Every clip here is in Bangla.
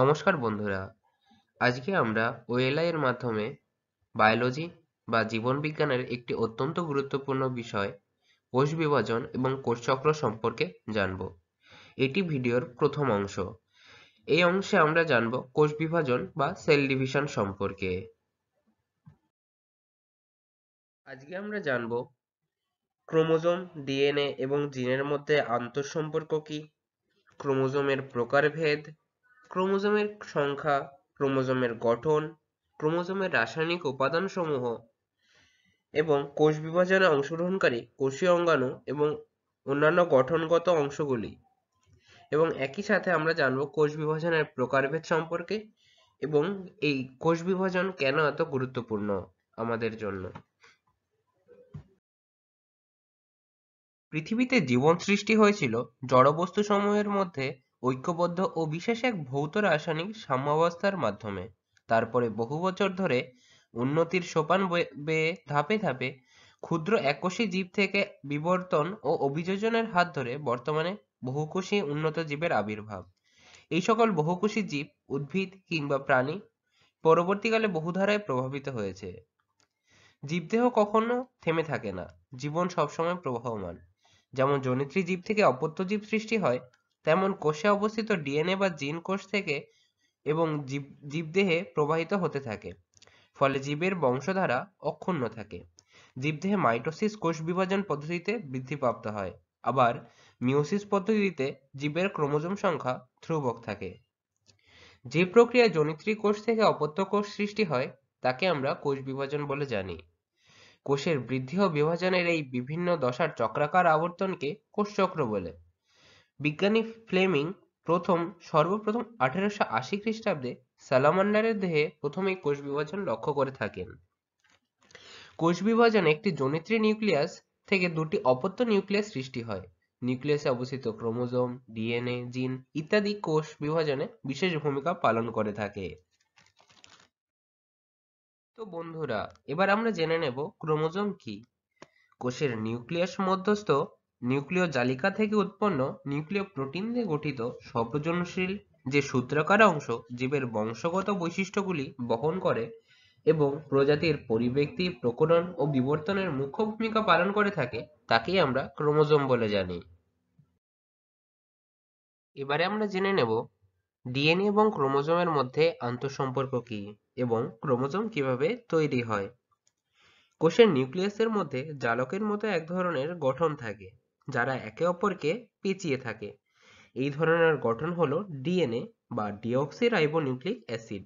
নমস্কার বন্ধুরা আজকে আমরা ওএলআই এর মাধ্যমে বায়োলজি বা জীবনবিজ্ঞানের একটি অত্যন্ত গুরুত্বপূর্ণ বিষয় কোষ বিভাজন এবং কোষচক্র সম্পর্কে জানব এটি ভিডিওর প্রথম অংশ এই অংশে আমরা জানব কোষ বিভাজন বা সেল ডিভিশন সম্পর্কে আজকে আমরা জানব ক্রোমোজোম ডিএনএ এবং জিনের মধ্যে আন্তঃসম্পর্ক কি ক্রোমোজোমের প্রকারভেদ ক্রোমোজোমের সংখ্যা ক্রোমোজোমের গঠন ক্রোমোজোমের রাসায়নিক উপাদান সমূহ এবং কোষ বিভাজনে অংশগ্রহণকারী কোষীয় অঙ্গাণু এবং অন্যান্য গঠনগত অংশগুলি এবং একই সাথে আমরা জানব কোষ বিভাজনের প্রকারভেদ সম্পর্কে এবং এই কোষ বিভাজন কেন এত গুরুত্বপূর্ণ আমাদের জন্য পৃথিবীতে জীবন সৃষ্টি হয়েছিল জড়বস্তু সমূহের মধ্যে ঐক্যবদ্ধ ও বিশেষ এক ভৌত রাসায়নিক সাম্যাবস্থার মাধ্যমে তারপরে বহু বছর ধরে উন্নতির সোপান বেয়ে ধাপে ধাপে ক্ষুদ্র এককোষী জীব থেকে বিবর্তন ও অভিযোজনের হাত ধরে বর্তমানে বহুকোষী উন্নত জীবের আবির্ভাব এই সকল বহুকোষী জীব উদ্ভিদ কিংবা প্রাণী পরবর্তীকালে বহু ধারায় প্রভাবিত হয়েছে জীবদেহ কখনো থেমে থাকে না জীবন সবসময় প্রবাহমান যেমন জনিত্রী জীব থেকে অপত্য জীব সৃষ্টি হয় তেমন কোষে অবস্থিত ডিএনএ বা জিন কোষ থেকে এবং জীব জীবদেহে প্রবাহিত হতে থাকে ফলে জীবের বংশধারা অক্ষুণ্ণ থাকে জীবদেহে মাইটোসিস কোষ বিভাজন পদ্ধতিতে বৃদ্ধিপ্রাপ্ত হয় আবার মিওসিস পদ্ধতিতে জীবের ক্রোমোজোম সংখ্যা ধ্রুবক থাকে যে প্রক্রিয়ায় জনিত্রী কোষ থেকে অপত্য কোষ সৃষ্টি হয় তাকে আমরা কোষ বিভাজন বলে জানি কোষের বৃদ্ধি ও বিভাজনের এই বিভিন্ন দশার চক্রাকার আবর্তনকে কোষচক্র বলে বিজ্ঞানী ফ্লেমিং প্রথম সর্বপ্রথম আঠেরোশো আশি খ্রিস্টাব্দে স্যালামান্ডারের দেহে প্রথমে কোষ বিভাজন লক্ষ্য করে থাকেন কোষ বিভাজনে একটি জনিত্রী নিউক্লিয়াস থেকে দুটি অপত্য নিউক্লিয়াস সৃষ্টি হয় নিউক্লিয়াসে অবস্থিত ক্রোমোজোম ডিএনএ জিন ইত্যাদি কোষ বিভাজনে বিশেষ ভূমিকা পালন করে থাকে তো বন্ধুরা এবার আমরা জেনে নেব ক্রোমোজোম কি কোষের নিউক্লিয়াস মধ্যস্থ নিউক্লিয় জালিকা থেকে উৎপন্ন নিউক্লিয় প্রোটিন দিয়ে গঠিত সর্বজনশীল যে সূত্রাকার অংশ জীবের বংশগত বৈশিষ্ট্যগুলি বহন করে এবং প্রজাতির পরিব্যক্তি প্রকরণ ও বিবর্তনের মুখ্য ভূমিকা পালন করে থাকে তাকেই আমরা ক্রোমোজোম বলে জানি এবারে আমরা জেনে নেব ডিএনএ এবং ক্রোমোজোমের মধ্যে আন্তঃসম্পর্ক কি এবং ক্রোমোজোম কিভাবে তৈরি হয় কোষের নিউক্লিয়াসের মধ্যে জালকের মতো এক ধরনের গঠন থাকে যারা একে অপরকে পেঁচিয়ে থাকে এই ধরনের গঠন হলো ডিএনএ বা ডিঅক্সিরাইবোনিউক্লিক অ্যাসিড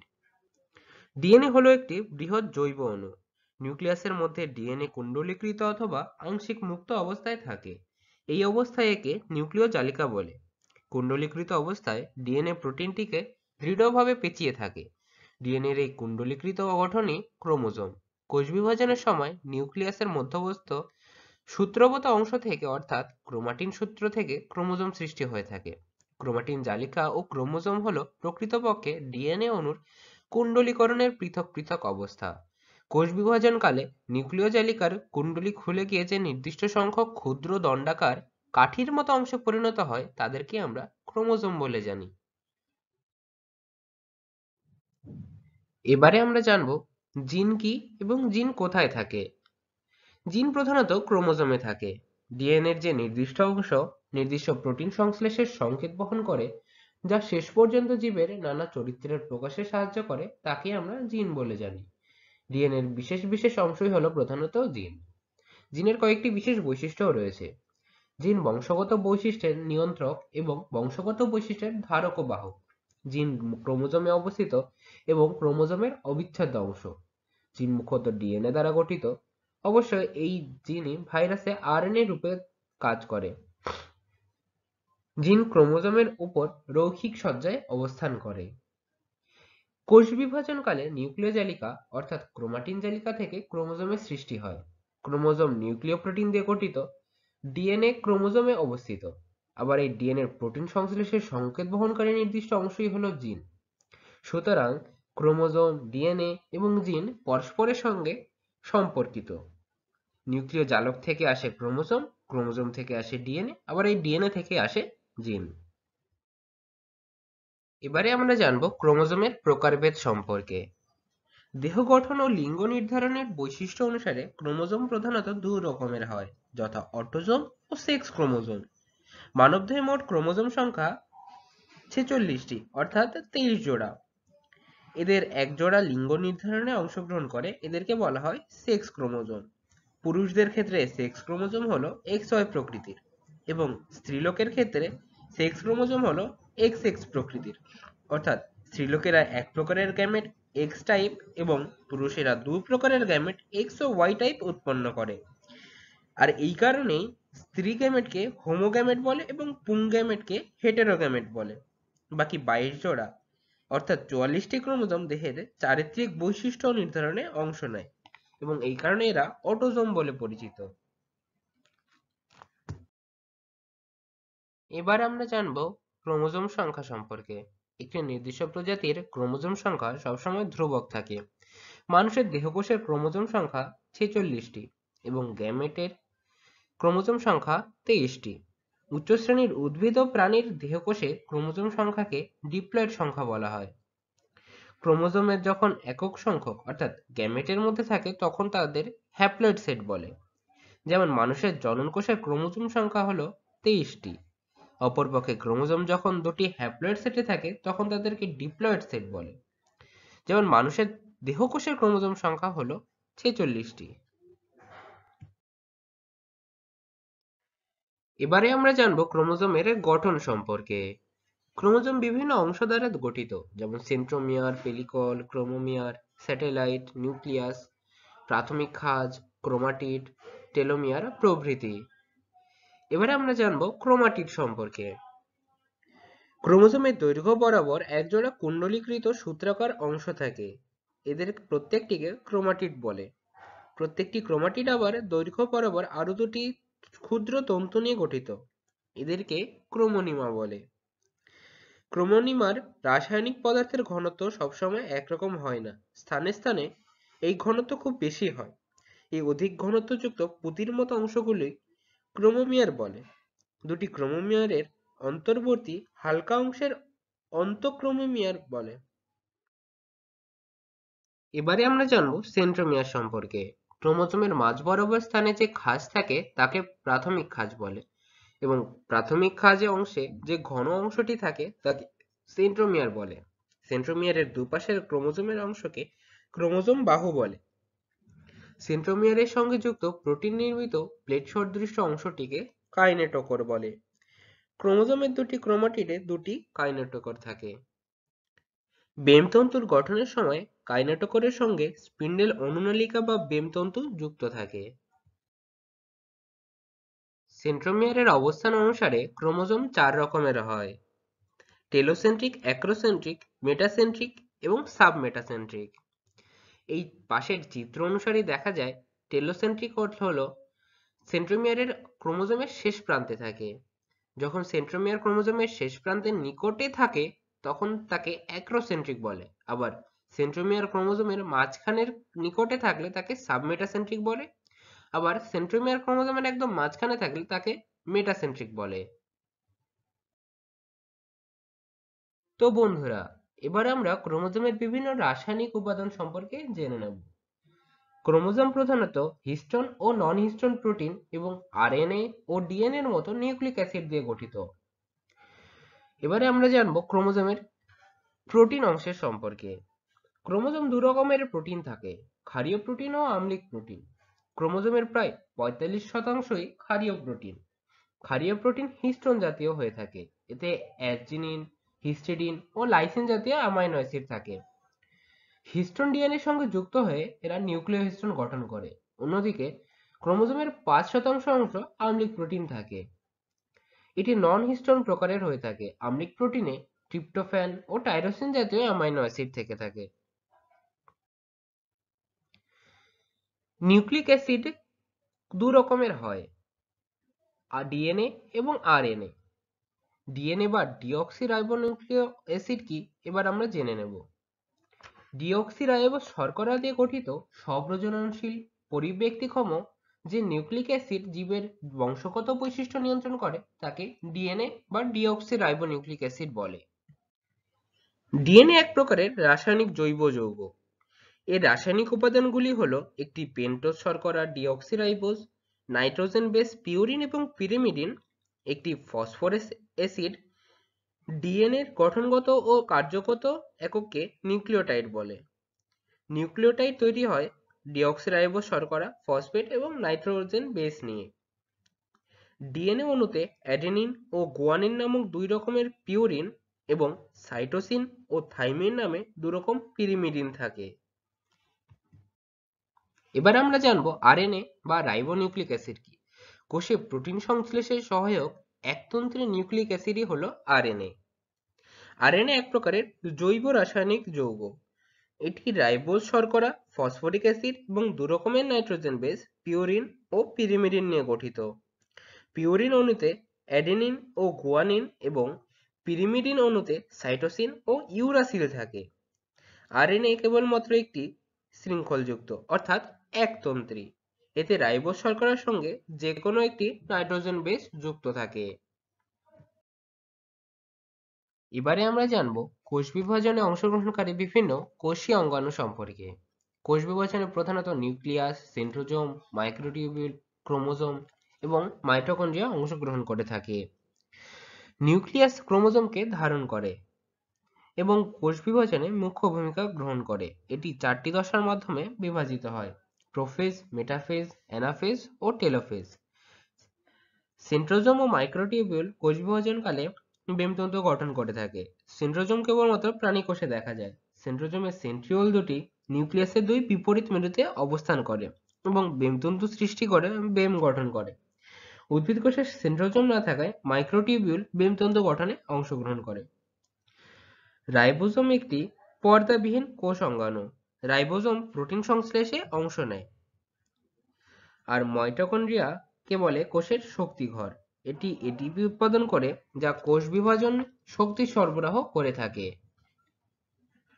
ডিএনএ হলো একটি বৃহৎ জৈব অণু নিউক্লিয়াসের মধ্যে ডিএনএ কুণ্ডলীকৃত অথবা আংশিক মুক্ত অবস্থায় থাকে এই অবস্থায় একে নিউক্লিয় জালিকা বলে কুণ্ডলীকৃত অবস্থায় ডিএনএ প্রোটিনটিকে দৃঢ়ভাবে পেঁচিয়ে থাকে ডিএনএর এই কুণ্ডলীকৃত গঠনই ক্রোমোজোম কোষ বিভাজনের সময় নিউক্লিয়াসের মধ্যবস্থ সূত্রগত অংশ থেকে অর্থাৎ ক্রোমাটিন সূত্র থেকে ক্রোমোজোম সৃষ্টি হয়ে থাকে ক্রোমাটিন জালিকা ও ক্রোমোজোম হল প্রকৃতপক্ষে ডিএনএ অণুর কুণ্ডলীকরণের পৃথক পৃথক অবস্থা কোষ বিভাজনকালে নিউক্লিয় জালিকার কুণ্ডলী খুলে গিয়ে যে নির্দিষ্ট সংখ্যক ক্ষুদ্র দণ্ডাকার কাঠির মতো অংশে পরিণত হয় তাদেরকে আমরা ক্রোমোজোম বলে জানি এবারে আমরা জানব জিন কি এবং জিন কোথায় থাকে জিন প্রধানত ক্রোমোজোমে থাকে ডিএনএর যে নির্দিষ্ট অংশ নির্দিষ্ট প্রোটিন সংশ্লেষের সংকেত বহন করে যা শেষ পর্যন্ত জীবের নানা চরিত্রের প্রকাশে সাহায্য করে তাকে আমরা জিন বলে জানি ডিএনএর বিশেষ বিশেষ অংশই হলো প্রধানত জিন জিনের কয়েকটি বিশেষ বৈশিষ্ট্যও রয়েছে জিন বংশগত বৈশিষ্ট্যের নিয়ন্ত্রক এবং বংশগত বৈশিষ্ট্যের ধারক ও বাহক জিন ক্রোমোজোমে অবস্থিত এবং ক্রোমোজোমের অবিচ্ছেদ্য অংশ জিন মুখ্যত ডিএনএ দ্বারা গঠিত অবশ্য এই জিনই ভাইরাসে আরএনএ রূপে কাজ করে জিন ক্রোমোজোমের উপর রৈখিক সজ্জায় অবস্থান করে কোষ বিভাজনকালে নিউক্লিয় অর্থাৎ ক্রোমাটিন জালিকা থেকে ক্রোমোজোমের সৃষ্টি হয় ক্রোমোজোম নিউক্লিয় প্রোটিন দিয়ে গঠিত ডিএনএ ক্রোমোজোমে অবস্থিত আবার এই ডিএনএ প্রোটিন সংশ্লেষের সংকেত বহনকারী নির্দিষ্ট অংশই হলো জিন সুতরাং ক্রোমোজোম ডিএনএ এবং জিন পরস্পরের সঙ্গে সম্পর্কিত নিউক্লিয় জালক থেকে আসে ক্রোমোজোম ক্রোমোজোম থেকে আসে ডিএনএ আবার এই ডিএনএ থেকে আসে জিন এবারে আমরা জানব ক্রোমোজোমের প্রকারভেদ সম্পর্কে দেহ গঠন ও লিঙ্গ নির্ধারণের বৈশিষ্ট্য অনুসারে ক্রোমোজোম প্রধানত দু রকমের হয় যথা অটোজোম ও সেক্স ক্রোমোজোম মানবদেহে মোট ক্রোমোজোম সংখ্যা ছেচল্লিশটি অর্থাৎ তেইশ জোড়া এদের এক জোড়া লিঙ্গ নির্ধারণে অংশগ্রহণ করে এদেরকে বলা হয় সেক্স ক্রোমোজোম পুরুষদের ক্ষেত্রে সেক্স ক্রোমোজোম হলো এক্স ওয়াই প্রকৃতির এবং স্ত্রীলোকের ক্ষেত্রে সেক্স ক্রোমোজোম হলো এক্স এক্স প্রকৃতির অর্থাৎ স্ত্রীলোকেরা এক প্রকারের গ্যামেট এক্স টাইপ এবং পুরুষেরা দু প্রকারের গ্যামেট এক্স ও ওয়াই টাইপ উৎপন্ন করে আর এই কারণেই স্ত্রী গ্যামেটকে হোমোগ্যামেট বলে এবং পুং গ্যামেটকে হেটেরোগ্যামেট বলে বাকি বাইশ জোড়া অর্থাৎ চুয়াল্লিশটি ক্রোমোজোম দেহের চারিত্রিক বৈশিষ্ট্য নির্ধারণে অংশ নেয় এবং এই কারণে এরা অটোজোম বলে পরিচিত এবার আমরা জানব ক্রোমোজোম সংখ্যা সম্পর্কে একটি নির্দিষ্ট প্রজাতির ক্রোমোজোম সংখ্যা সবসময় ধ্রুবক থাকে মানুষের দেহকোষের ক্রোমোজোম সংখ্যা ছেচল্লিশটি এবং গ্যামেটের ক্রোমোজোম সংখ্যা তেইশটি উচ্চ শ্রেণীর উদ্ভিদ ও প্রাণীর দেহকোষে ক্রোমোজোম সংখ্যাকে ডিপ্লয়েড সংখ্যা বলা হয় ক্রোমোজোমের যখন একক সংখ্যক অর্থাৎ গ্যামেটের মধ্যে থাকে তখন তাদের হ্যাপ্লয়েড সেট বলে যেমন মানুষের জননকোষের ক্রোমোজোম সংখ্যা হলো তেইশটি অপরপক্ষে ক্রোমোজোম যখন দুটি হ্যাপ্লয়েড সেটে থাকে তখন তাদেরকে ডিপ্লয়েড সেট বলে যেমন মানুষের দেহকোষের ক্রোমোজোম সংখ্যা হলো ছেচল্লিশটি এবারে আমরা জানব ক্রোমোজোমের গঠন সম্পর্কে ক্রোমোজোম বিভিন্ন অংশ দ্বারা গঠিত যেমন centromere pellicle chromomere satellite nucleus প্রাথমিক খাজ ক্রোমাটিড টেলোমিয়ার প্রভৃতি এবারে আমরা জানব ক্রোমাটিড সম্পর্কে ক্রোমোজোমের দৈর্ঘ্য বরাবর একজোড়া কুণ্ডলীকৃত সূত্রাকার অংশ থাকে এদের প্রত্যেকটিকে ক্রোমাটিড বলে প্রত্যেকটি ক্রোমাটিড আবার দৈর্ঘ্য বরাবর আরো দুটি ক্ষুদ্র তন্তু নিয়ে গঠিত এদেরকে ক্রোমোনিমা বলে ক্রোমোনিমার রাসায়নিক পদার্থের ঘনত্ব সবসময় একরকম হয় না স্থানে স্থানে এই ঘনত্ব খুব বেশি হয় এই অধিক ঘনত্বযুক্ত পুঁতির মতো অংশগুলি ক্রোমোমিয়ার বলে দুটি ক্রোমোমিয়ারের অন্তর্বর্তী হালকা অংশের অন্তক্রোমোমিয়ার বলে এবারে আমরা জানব সেন্ট্রোমিয়ার সম্পর্কে ক্রোমোজোমের মাঝ বরাবর স্থানে যে খাঁজ থাকে তাকে প্রাথমিক খাঁজ বলে এবং প্রাথমিক খাজে অংশে যে ঘন অংশটি থাকে তাকে সেন্ট্রোমিয়ার বলে সেন্ট্রোমিয়ারের দুপাশের ক্রোমোজোমের অংশকে ক্রোমোজোম বাহু বলে সেন্ট্রোমিয়ারের সঙ্গে যুক্ত প্রোটিন নির্মিত প্লেট সদৃশ্য অংশটিকে কাইনেটোকর বলে ক্রোমোজোমের দুটি ক্রোমাটিডে দুটি কাইনেটোকর থাকে বেমতন্তুর গঠনের সময় কাইনেটোকরের সঙ্গে স্পিন্ডেল অনুনালিকা বা বেমতন্তু যুক্ত থাকে সেন্ট্রোমিয়ারের অবস্থান অনুসারে ক্রোমোজোম চার রকমের হয় টেলোসেন্ট্রিক অ্যাক্রোসেন্ট্রিক মেটাসেন্ট্রিক এবং সাবমেটাসেন্ট্রিক এই পাশের চিত্র অনুসারে দেখা যায় টেলোসেন্ট্রিক অর্থ হল সেন্ট্রোমিয়ারের ক্রোমোজোমের শেষ প্রান্তে থাকে যখন সেন্ট্রোমিয়ার ক্রোমোজোমের শেষ প্রান্তের নিকটে থাকে তখন তাকে অ্যাক্রোসেন্ট্রিক বলে আবার সেন্ট্রোমিয়ার ক্রোমোজোমের মাঝখানের নিকটে থাকলে তাকে সাবমেটাসেন্ট্রিক বলে আবার সেন্ট্রোমিয়ার ক্রোমোজোমের একদম মাঝখানে থাকলে তাকে মেটাসেন্ট্রিক বলে তো বন্ধুরা এবার আমরা ক্রোমোজোমের বিভিন্ন রাসায়নিক উপাদান সম্পর্কে জেনে নেব ক্রোমোজোম প্রধানত হিস্টন ও নন হিস্টন প্রোটিন এবং আরএনএ ও ডিএনএ এর মতো নিউক্লিক অ্যাসিড দিয়ে গঠিত এবারে আমরা জানব ক্রোমোজোমের প্রোটিন অংশের সম্পর্কে ক্রোমোজোম দু রকমের প্রোটিন থাকে ক্ষারীয় প্রোটিন ও আম্লিক প্রোটিন ক্রোমোজোমের প্রায় পঁয়তাল্লিশ শতাংশই ক্ষারীয় প্রোটিন ক্ষারীয় প্রোটিন হিস্টোন জাতীয় হয়ে থাকে এতে অ্যাজিনিন হিস্টিডিন ও লাইসিন জাতীয় অ্যামাইনো অ্যাসিড থাকে হিস্টোন ডিএনএর সঙ্গে যুক্ত হয়ে এরা নিউক্লিয় হিস্টোন গঠন করে অন্যদিকে ক্রোমোজোমের পাঁচ শতাংশ অংশ আম্লিক প্রোটিন থাকে এটি নন হিস্টোন প্রকারের হয়ে থাকে আম্লিক প্রোটিনে ট্রিপ্টোফ্যান ও টাইরোসিন জাতীয় অ্যামাইনো অ্যাসিড থেকে থাকে নিউক্লিক অ্যাসিড দু রকমের হয় ডিএনএ এবং আরএনএ ডিএনএ বা ডিঅক্সিরাইবোনিউক্লিক অ্যাসিড কি এবার আমরা জেনে নেব ডিঅক্সিরাইব শর্করা দিয়ে গঠিত স্বপ্রজননশীল পরিব্যক্তিক্ষম যে নিউক্লিক অ্যাসিড জীবের বংশগত বৈশিষ্ট্য নিয়ন্ত্রণ করে তাকে ডিএনএ বা ডিঅক্সিরাইবোনিউক্লিক অ্যাসিড বলে ডিএনএ এক প্রকারের রাসায়নিক জৈব যৌগ এর রাসায়নিক উপাদানগুলি হল একটি পেন্টোজ শর্করা ডিঅক্সিরাইবোজ নাইট্রোজেন বেস পিউরিন এবং পিরিমিডিন একটি ফসফরাস অ্যাসিড ডিএনএর গঠনগত ও কার্যগত এককে নিউক্লিওটাইড বলে নিউক্লিওটাইড তৈরি হয় ডিঅক্সিরাইবোজ শর্করা ফসফেট এবং নাইট্রোজেন বেস নিয়ে ডিএনএ অণুতে অ্যাডেনিন ও গুয়ানিন নামক দুই রকমের পিউরিন এবং সাইটোসিন ও থাইমিন নামে দুরকম পিরিমিডিন থাকে এবার আমরা জানবো আরএনএ বা রাইবোনিউক্লিক অ্যাসিড কি কোষে প্রোটিন সংশ্লেষের সহায়ক একতন্ত্রী নিউক্লিক অ্যাসিডই হলো আরএনএ আরএনএ এক প্রকারের জৈব রাসায়নিক যৌগ এটি রাইবোজ শর্করা ফসফরিক অ্যাসিড এবং দু রকমের নাইট্রোজেন বেস পিউরিন ও পিরিমিডিন নিয়ে গঠিত পিউরিন অণুতে অ্যাডেনিন ও গুয়ানিন এবং পিরিমিডিন অণুতে সাইটোসিন ও ইউরাসিল থাকে আরএনএ কেবলমাত্র একটি শৃঙ্খলযুক্ত অর্থাৎ একতন্ত্রী এতে রাইবোজ শর্করার সঙ্গে যে কোনো একটি নাইট্রোজেন বেস যুক্ত থাকে এবারে আমরা জানব কোষ বিভাজনে অংশগ্রহণকারী বিভিন্ন কোষীয় অঙ্গাণু সম্পর্কে কোষ বিভাজনে প্রধানত নিউক্লিয়াস সেন্ট্রোজোম মাইক্রোটিউবিউল ক্রোমোজোম এবং মাইটোকন্ড্রিয়া অংশগ্রহণ করে থাকে নিউক্লিয়াস ক্রোমোজোমকে ধারণ করে এবং কোষ বিভাজনে মুখ্য ভূমিকা গ্রহণ করে এটি চারটি দশার মাধ্যমে বিভাজিত হয় প্রোফেজ মেটাফেজ অ্যানাফেজ ও টেলোফেজ সেন্ট্রোজোম ও মাইক্রোটিউবিউল কোষ বিভাজনকালে বেমতন্ত্র গঠন করে থাকে সেন্ট্রোজোম কেবলমাত্র প্রাণী কোষে দেখা যায় সেন্ট্রোজোমের সেন্ট্রিওল দুটি নিউক্লিয়াসের দুই বিপরীত মেরুতে অবস্থান করে এবং বেমতন্তু সৃষ্টি করে বেম গঠন করে উদ্ভিদ কোষের সেন্ট্রোজম না থাকায় মাইক্রোটিউবিউল বেমতন্ত্র গঠনে অংশগ্রহণ করে রাইবোজোম একটি পর্দাবিহীন কোষ অঙ্গাণু রাইবোজোম প্রোটিন সংশ্লেষে অংশ নেয় আর মাইটোকন্ড্রিয়া কেবলে কোষের শক্তি ঘর এটি এটিপি উৎপাদন করে যা কোষ বিভাজন শক্তি সরবরাহ করে থাকে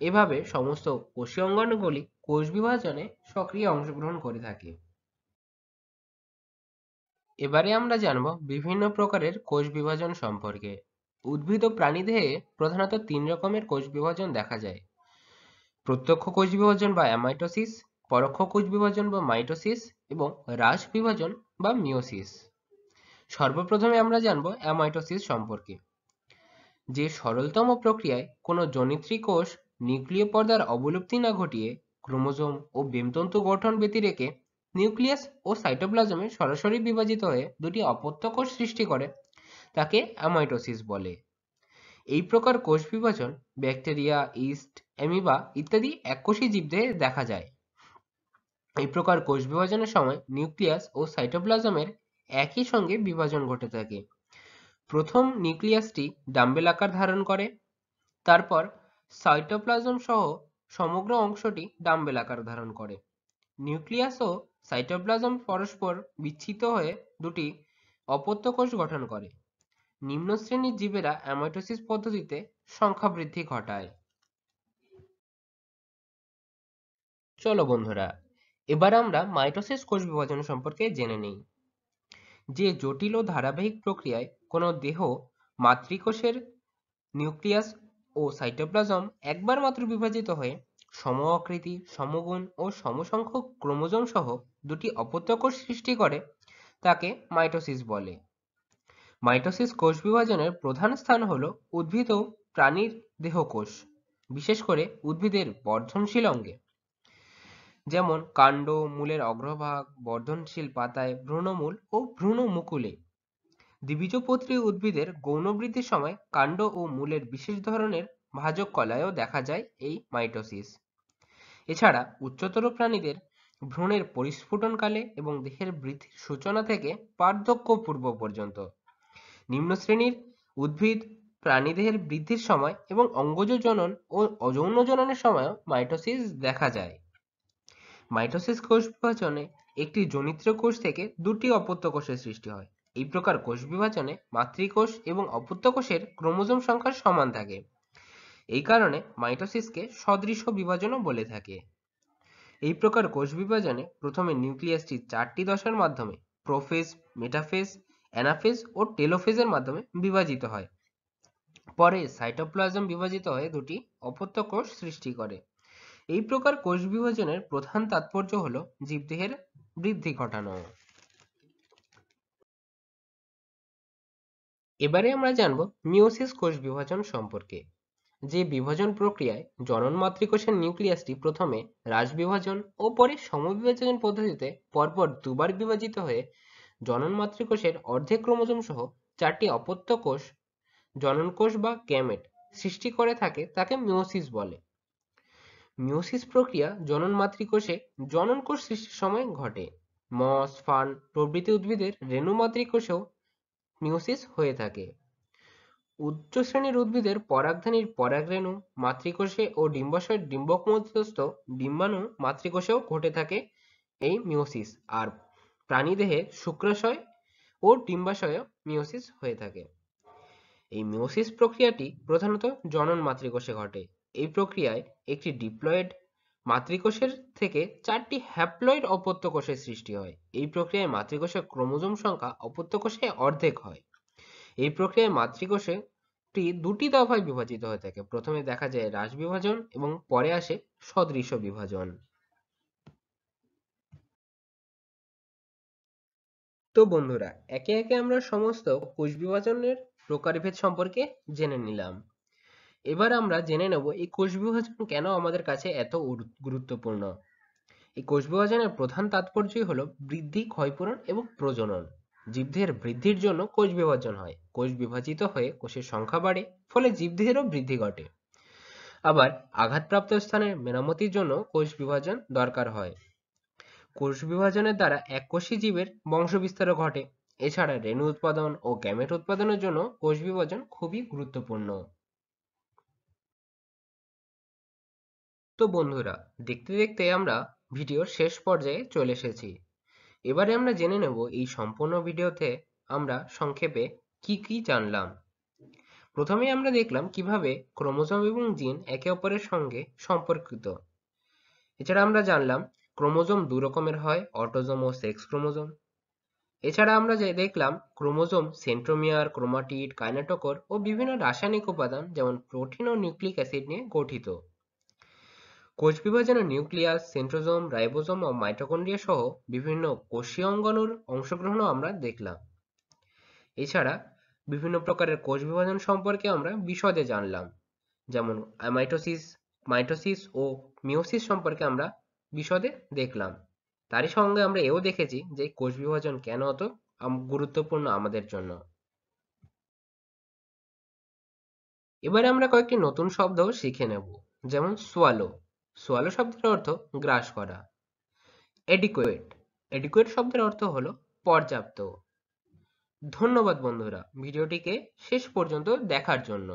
এভাবে সমস্ত কোষীয় অঙ্গাণুগুলি কোষ বিভাজনে সক্রিয় অংশগ্রহণ করে থাকে এবারে আমরা জানব বিভিন্ন প্রকারের কোষ বিভাজন সম্পর্কে উদ্ভিদ ও প্রাণী দেহে প্রধানত তিন রকমের কোষ বিভাজন দেখা যায় প্রত্যক্ষ কোষ বিভাজন বা অ্যামাইটোসিস পরোক্ষ কোষ বিভাজন বা মাইটোসিস এবং হ্রাস বিভাজন বা মিওসিস সর্বপ্রথমে আমরা জানব অ্যামাইটোসিস সম্পর্কে যে সরলতম প্রক্রিয়ায় কোনো জনিত্রী কোষ নিউক্লিয় পর্দার অবলুপ্তি না ঘটিয়ে ক্রোমোজোম ও বেমতন্তু গঠন ব্যতি রেখে নিউক্লিয়াস ও সাইটোপ্লাজমে সরাসরি বিভাজিত হয়ে দুটি অপত্য কোষ সৃষ্টি করে তাকে অ্যামাইটোসিস বলে এই প্রকার কোষ বিভাজন ব্যাকটেরিয়া ইস্ট অ্যামিবা ইত্যাদি এককোষী জীবদেহে দেখা যায় এই প্রকার কোষ বিভাজনের সময় নিউক্লিয়াস ও সাইটোপ্লাজমের একই সঙ্গে বিভাজন ঘটে থাকে প্রথম নিউক্লিয়াসটি ডাম্বেল আকার ধারণ করে তারপর সাইটোপ্লাজম সহ সমগ্র অংশটি ডাম্বেল আকার ধারণ করে নিউক্লিয়াস ও সাইটোপ্লাজম পরস্পর বিচ্ছিত হয়ে দুটি অপত্য কোষ গঠন করে নিম্ন শ্রেণীর জীবেরা অ্যামাইটোসিস পদ্ধতিতে সংখ্যা বৃদ্ধি ঘটায়। চলো বন্ধুরা এবার আমরা মাইটোসিস কোষ বিভাজন সম্পর্কে জেনে নিই যে জটিল ও ধারাবাহিক প্রক্রিয়ায় কোনো দেহ মাতৃকোষের নিউক্লিয়াস ও সাইটোপ্লাজম একবার মাত্র বিভাজিত হয়ে সম আকৃতি সমগুণ ও সমসংখ্যক ক্রোমোজোম সহ দুটি অপত্য কোষ সৃষ্টি করে তাকে মাইটোসিস বলে মাইটোসিস কোষ বিভাজনের প্রধান স্থান হল উদ্ভিদ ও প্রাণীর দেহকোষ, বিশেষ করে উদ্ভিদের বর্ধনশীল অঙ্গে। যেমন কাণ্ড, মূলের অগ্রভাগ, বর্ধনশীল পাতায়, ভ্রূণমূল ও ভ্রূণ মুকুলে। দ্বিবীজপত্রী উদ্ভিদের গৌণ বৃদ্ধির সময় কাণ্ড ও মূলের বিশেষ ধরনের ভাজক কলায়ও দেখা যায় এই মাইটোসিস। এছাড়া উচ্চতর প্রাণীদের ভ্রূণের পরিস্ফুটনকালে এবং দেহের বৃদ্ধির সূচনা থেকে পার্ধক্য পূর্ব পর্যন্ত নিম্ন শ্রেণীর উদ্ভিদ প্রাণীদেহের বৃদ্ধির সময় এবং অঙ্গজ জনন ও অযৌন জননের সময় মাইটোসিস দেখা যায় মাইটোসিস কোষ বিভাজনে একটি জনিত্র কোষ থেকে দুটি অপত্য কোষের সৃষ্টি হয় এই প্রকার কোষ বিভাজনে মাতৃকোষ এবং অপত্য কোষের ক্রোমোজোম সংখ্যা সমান থাকে এই কারণে মাইটোসিসকে সদৃশ বিভাজনও বলে থাকে এই প্রকার কোষ বিভাজনে প্রথমে নিউক্লিয়াসটি চারটি দশার মাধ্যমে প্রোফেজ মেটাফেজ অ্যানাফেজ ও টেলোফেজের মাধ্যমে বিভাজিত হয় পরে সাইটোপ্লাজম বিভাজিত হয়ে দুটি অপত্য কোষ সৃষ্টি করে এই প্রকার কোষ বিভাজনের প্রধান তাৎপর্য হল জীবদেহের বৃদ্ধি ঘটানো এবারে আমরা জানব মিওসিস কোষ বিভাজন সম্পর্কে যে বিভাজন প্রক্রিয়ায় জনন মাতৃকোষের নিউক্লিয়াসটি প্রথমে হ্রাস বিভাজন ও পরে সমবিভাজন পদ্ধতিতে পরপর দুবার বিভাজিত হয়ে জনন মাতৃকোষের অর্ধেক ক্রোমোজোম সহ চারটি অপত্য কোষ জনন কোষ বা গ্যামেট সৃষ্টি করে থাকে তাকে মিওসিস বলে মিওসিস প্রক্রিয়া জনন মাতৃকোষে জনন কোষ সৃষ্টির সময় ঘটে মস ফান প্রভৃতি উদ্ভিদের রেণু মাতৃকোষেও মিওসিস হয়ে থাকে উচ্চ শ্রেণীর উদ্ভিদের পরাগধানীর পরাগরেণু মাতৃকোষে ও ডিম্বাশয়ের ডিম্বক মধ্যস্থ ডিম্বাণু মাতৃকোষেও ঘটে থাকে এই মিওসিস আর প্রাণীদেহে শুক্রাশয় ও ডিম্বাশয় মিওসিস হয়ে থাকে এই মিওসিস প্রক্রিয়াটি প্রধানত জনন মাতৃকোষে ঘটে এই প্রক্রিয়ায় একটি ডিপ্লয়েড মাতৃকোষের থেকে চারটি হ্যাপ্লয়েড অপত্য সৃষ্টি হয় এই প্রক্রিয়ায় মাতৃকোষের ক্রোমোজোম সংখ্যা অপত্য অর্ধেক হয় এই প্রক্রিয়ায় মাতৃকোষে দুটি দফায় বিভাজিত হয়ে থাকে প্রথমে দেখা যায় হ্রাস বিভাজন এবং পরে আসে সদৃশ বিভাজন তো বন্ধুরা একে একে আমরা সমস্ত কোষ বিভাজনের প্রকারভেদ সম্পর্কে জেনে নিলাম এবার আমরা জেনে নেব এই কোষ বিভাজন কেন আমাদের কাছে এত গুরুত্বপূর্ণ এই কোষ বিভাজনের প্রধান তাৎপর্যই হলো বৃদ্ধি ক্ষয়পূরণ এবং প্রজনন জীবদেহের বৃদ্ধির জন্য কোষ বিভাজন হয় কোষ বিভাজিত হয়ে কোষের সংখ্যা বাড়ে ফলে জীবদেহেরও বৃদ্ধি ঘটে আবার আঘাতপ্রাপ্ত স্থানের মেরামতির জন্য কোষ বিভাজন দরকার হয় কোষ বিভাজনের দ্বারা এককোষী জীবের বংশবিস্তার ঘটে এছাড়া রেণু উৎপাদন ও গ্যামেট উৎপাদনের জন্য কোষ বিভাজন খুবই গুরুত্বপূর্ণ তো বন্ধুরা দেখতে দেখতে আমরা ভিডিওর শেষ পর্যায়ে চলে এসেছি এবারে আমরা জেনে নেব এই সম্পূর্ণ ভিডিওতে আমরা সংক্ষেপে কি কি জানলাম প্রথমে আমরা দেখলাম কিভাবে ক্রোমোজোম এবং জিন একে অপরের সঙ্গে সম্পর্কিত এছাড়া আমরা জানলাম ক্রোমোজোম দু রকমের হয় অটোজোম ও সেক্স ক্রোমোজোম এছাড়া আমরা যে দেখলাম ক্রোমোজোম সেন্ট্রোমিয়ার ক্রোমাটিড কাইনাটোকর ও বিভিন্ন রাসায়নিক উপাদান যেমন প্রোটিন ও নিউক্লিক অ্যাসিড নিয়ে গঠিত কোষ বিভাজনে নিউক্লিয়াস সেন্ট্রোজোম রাইবোজোম ও মাইটোকন্ড্রিয়া সহ বিভিন্ন কোষীয় অঙ্গাণুর অংশগ্রহণও আমরা দেখলাম এছাড়া বিভিন্ন প্রকারের কোষ বিভাজন সম্পর্কে আমরা বিশদে জানলাম যেমন মাইটোসিস মাইটোসিস ও মিওসিস সম্পর্কে আমরা বিশদে দেখলাম তারই সঙ্গে আমরা এও দেখেছি যে কোষ বিভাজন কেন অত গুরুত্বপূর্ণ আমাদের জন্য এবারে আমরা কয়েকটি নতুন শব্দ শিখে নেব যেমন সোয়ালো সোয়ালো শব্দের অর্থ গ্রাস করা এডিকুয়েট এডিকুয়েট শব্দের অর্থ হলো পর্যাপ্ত ধন্যবাদ বন্ধুরা ভিডিওটিকে শেষ পর্যন্ত দেখার জন্য